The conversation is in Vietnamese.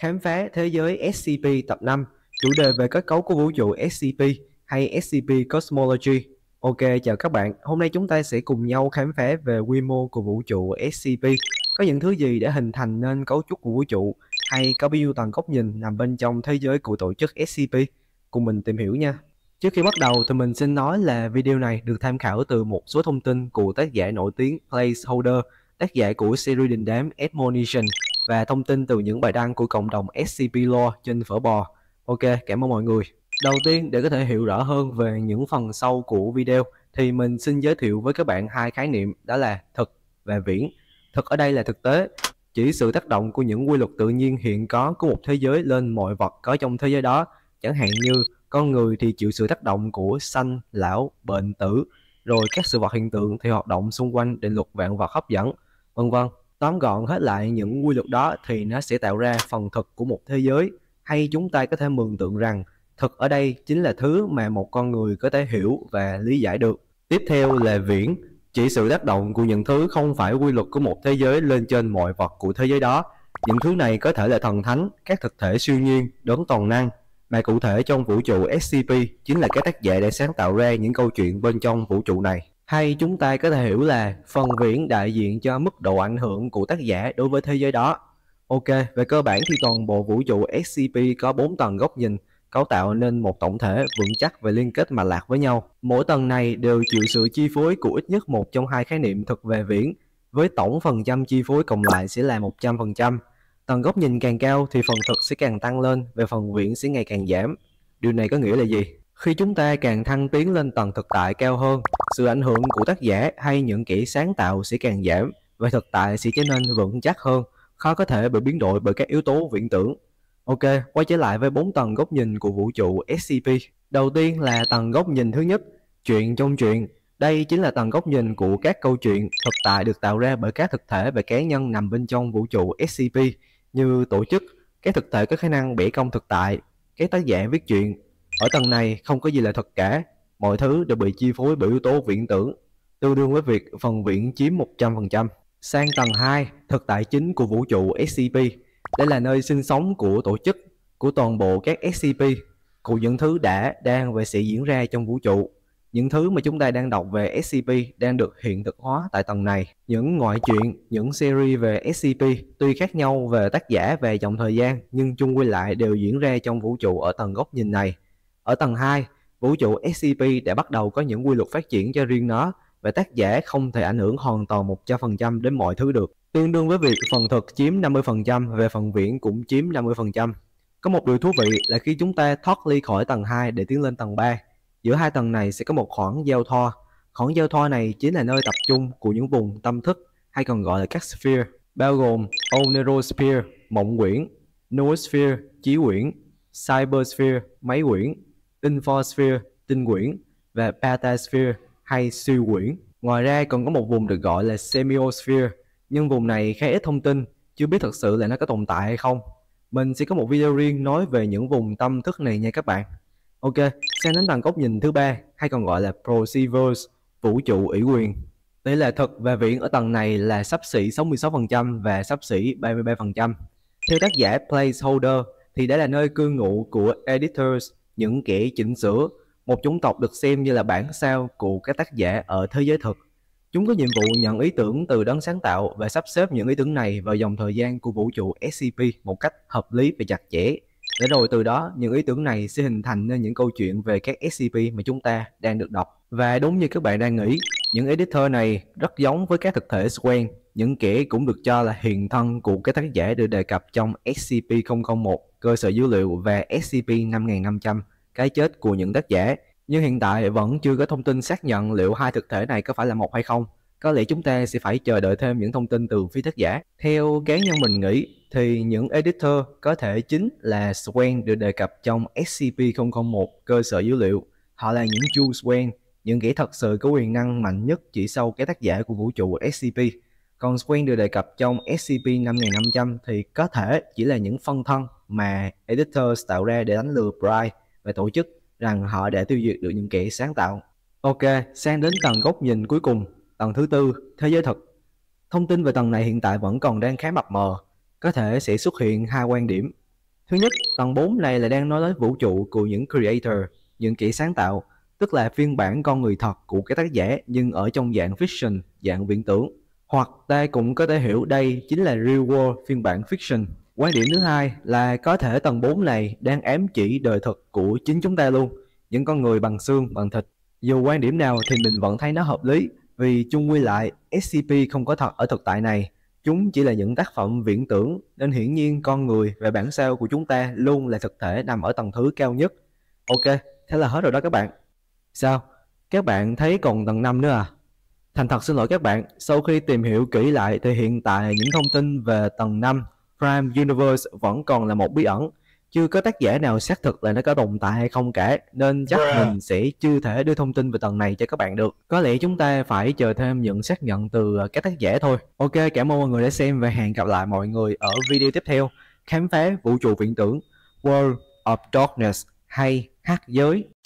Khám phá thế giới SCP tập 5, chủ đề về kết cấu của vũ trụ SCP hay SCP Cosmology. Ok, chào các bạn. Hôm nay chúng ta sẽ cùng nhau khám phá về quy mô của vũ trụ SCP. Có những thứ gì để hình thành nên cấu trúc của vũ trụ hay có bao nhiêu tầng góc nhìn nằm bên trong thế giới của tổ chức SCP? Cùng mình tìm hiểu nha. Trước khi bắt đầu thì mình xin nói là video này được tham khảo từ một số thông tin của tác giả nổi tiếng Placeholder, tác giả của series đình đám Edmonition và thông tin từ những bài đăng của cộng đồng SCP Lore trên Phở Bò. Ok, cảm ơn mọi người. Đầu tiên để có thể hiểu rõ hơn về những phần sau của video thì mình xin giới thiệu với các bạn hai khái niệm đó là thực và viễn. Thực ở đây là thực tế, chỉ sự tác động của những quy luật tự nhiên hiện có của một thế giới lên mọi vật có trong thế giới đó, chẳng hạn như con người thì chịu sự tác động của sanh, lão, bệnh, tử, rồi các sự vật hiện tượng thì hoạt động xung quanh định luật vạn vật hấp dẫn, vân vân. Tóm gọn hết lại những quy luật đó thì nó sẽ tạo ra phần thực của một thế giới hay chúng ta có thể mường tượng rằng thực ở đây chính là thứ mà một con người có thể hiểu và lý giải được. Tiếp theo là viễn, chỉ sự tác động của những thứ không phải quy luật của một thế giới lên trên mọi vật của thế giới đó. Những thứ này có thể là thần thánh, các thực thể siêu nhiên, đấng toàn năng, mà cụ thể trong vũ trụ SCP chính là các tác giả đã sáng tạo ra những câu chuyện bên trong vũ trụ này hay chúng ta có thể hiểu là phần viễn đại diện cho mức độ ảnh hưởng của tác giả đối với thế giới đó. Ok, về cơ bản thì toàn bộ vũ trụ SCP có 4 tầng góc nhìn, cấu tạo nên một tổng thể vững chắc về liên kết mà lạc với nhau. Mỗi tầng này đều chịu sự chi phối của ít nhất một trong hai khái niệm thực về viễn, với tổng phần trăm chi phối cộng lại sẽ là 100%. Tầng góc nhìn càng cao thì phần thực sẽ càng tăng lên, về phần viễn sẽ ngày càng giảm. Điều này có nghĩa là gì? Khi chúng ta càng thăng tiến lên tầng thực tại cao hơn, sự ảnh hưởng của tác giả hay những kỹ sáng tạo sẽ càng giảm và thực tại sẽ trở nên vững chắc hơn, khó có thể bị biến đổi bởi các yếu tố viễn tưởng. Ok, quay trở lại với bốn tầng góc nhìn của vũ trụ SCP. Đầu tiên là tầng góc nhìn thứ nhất, chuyện trong chuyện. Đây chính là tầng góc nhìn của các câu chuyện thực tại được tạo ra bởi các thực thể và cá nhân nằm bên trong vũ trụ SCP như tổ chức, các thực thể có khả năng bẻ cong thực tại, các tác giả viết chuyện, ở tầng này không có gì là thật cả, mọi thứ đều bị chi phối bởi yếu tố viễn tưởng, tương đương với việc phần viễn chiếm 100%. Sang tầng 2, thực tại chính của vũ trụ SCP. Đây là nơi sinh sống của tổ chức, của toàn bộ các SCP, của những thứ đã, đang và sẽ diễn ra trong vũ trụ. Những thứ mà chúng ta đang đọc về SCP đang được hiện thực hóa tại tầng này. Những ngoại truyện, những series về SCP tuy khác nhau về tác giả và dòng thời gian nhưng chung quy lại đều diễn ra trong vũ trụ ở tầng góc nhìn này. Ở tầng 2, vũ trụ SCP đã bắt đầu có những quy luật phát triển cho riêng nó và tác giả không thể ảnh hưởng hoàn toàn 100% đến mọi thứ được. Tương đương với việc phần thực chiếm 50% về phần viễn cũng chiếm 50%. Có một điều thú vị là khi chúng ta thoát ly khỏi tầng 2 để tiến lên tầng 3, giữa hai tầng này sẽ có một khoảng giao thoa. Khoảng giao thoa này chính là nơi tập trung của những vùng tâm thức hay còn gọi là các sphere, bao gồm Onerosphere, mộng quyển, Noosphere, chí quyển, Cybersphere, máy quyển Infosphere, tinh quyển và Patasphere hay siêu quyển. Ngoài ra còn có một vùng được gọi là Semiosphere, nhưng vùng này khá ít thông tin, chưa biết thật sự là nó có tồn tại hay không. Mình sẽ có một video riêng nói về những vùng tâm thức này nha các bạn. Ok, sang đến bằng góc nhìn thứ ba, hay còn gọi là Proceverse, vũ trụ ủy quyền. Tỷ lệ thực và viễn ở tầng này là sắp xỉ 66% và sắp xỉ 33%. Theo tác giả Placeholder thì đã là nơi cư ngụ của editors những kẻ chỉnh sửa, một chủng tộc được xem như là bản sao của các tác giả ở thế giới thực. Chúng có nhiệm vụ nhận ý tưởng từ đấng sáng tạo và sắp xếp những ý tưởng này vào dòng thời gian của vũ trụ SCP một cách hợp lý và chặt chẽ. Để rồi từ đó, những ý tưởng này sẽ hình thành nên những câu chuyện về các SCP mà chúng ta đang được đọc. Và đúng như các bạn đang nghĩ, những editor này rất giống với các thực thể Swan, những kẻ cũng được cho là hiện thân của các tác giả được đề cập trong SCP-001, cơ sở dữ liệu và SCP-5500 cái chết của những tác giả, nhưng hiện tại vẫn chưa có thông tin xác nhận liệu hai thực thể này có phải là một hay không. Có lẽ chúng ta sẽ phải chờ đợi thêm những thông tin từ phía tác giả. Theo cá nhân mình nghĩ thì những editor có thể chính là Swan được đề cập trong SCP-001 cơ sở dữ liệu. Họ là những Jules Swan, những kẻ thật sự có quyền năng mạnh nhất chỉ sau cái tác giả của vũ trụ SCP. Còn Swan được đề cập trong SCP-5500 thì có thể chỉ là những phân thân mà editors tạo ra để đánh lừa Bright và tổ chức rằng họ đã tiêu diệt được những kẻ sáng tạo. Ok, sang đến tầng góc nhìn cuối cùng, tầng thứ tư, thế giới thực. Thông tin về tầng này hiện tại vẫn còn đang khá mập mờ, có thể sẽ xuất hiện hai quan điểm. Thứ nhất, tầng 4 này là đang nói đến vũ trụ của những creator, những kỹ sáng tạo, tức là phiên bản con người thật của các tác giả nhưng ở trong dạng fiction, dạng viễn tưởng. Hoặc ta cũng có thể hiểu đây chính là real world phiên bản fiction Quan điểm thứ hai là có thể tầng 4 này đang ám chỉ đời thực của chính chúng ta luôn, những con người bằng xương, bằng thịt. Dù quan điểm nào thì mình vẫn thấy nó hợp lý, vì chung quy lại SCP không có thật ở thực tại này. Chúng chỉ là những tác phẩm viễn tưởng, nên hiển nhiên con người và bản sao của chúng ta luôn là thực thể nằm ở tầng thứ cao nhất. Ok, thế là hết rồi đó các bạn. Sao? Các bạn thấy còn tầng 5 nữa à? Thành thật xin lỗi các bạn, sau khi tìm hiểu kỹ lại thì hiện tại những thông tin về tầng 5 Prime Universe vẫn còn là một bí ẩn chưa có tác giả nào xác thực là nó có tồn tại hay không cả nên chắc yeah. mình sẽ chưa thể đưa thông tin về tầng này cho các bạn được có lẽ chúng ta phải chờ thêm những xác nhận từ ờ, các tác giả thôi ok cảm ơn mọi người đã xem và hẹn gặp lại mọi người ở video tiếp theo khám phá vũ trụ viễn tưởng World of Darkness hay hắc giới